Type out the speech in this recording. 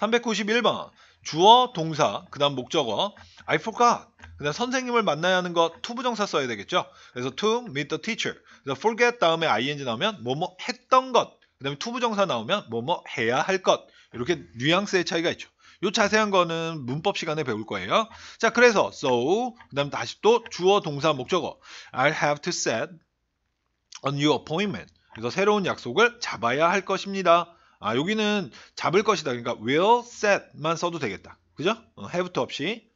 391번 주어 동사 그 다음 목적어 I forgot 그 다음 선생님을 만나야 하는 거 to 부정사 써야 되겠죠 그래서 to meet the teacher 그래서 forget 다음에 ing 나오면 뭐 뭐 했던 것그 다음에 to 부정사 나오면 뭐 뭐 해야 할것 이렇게 뉘앙스의 차이가 있죠 요 자세한 거는 문법 시간에 배울 거예요 자 그래서 so 그 다음 다시 또 주어 동사 목적어 i have to set a new appointment 그래서 새로운 약속을 잡아야 할 것입니다 아 여기는 잡을 것이다. 그러니까 will set만 써도 되겠다. 그죠? 어, have도 없이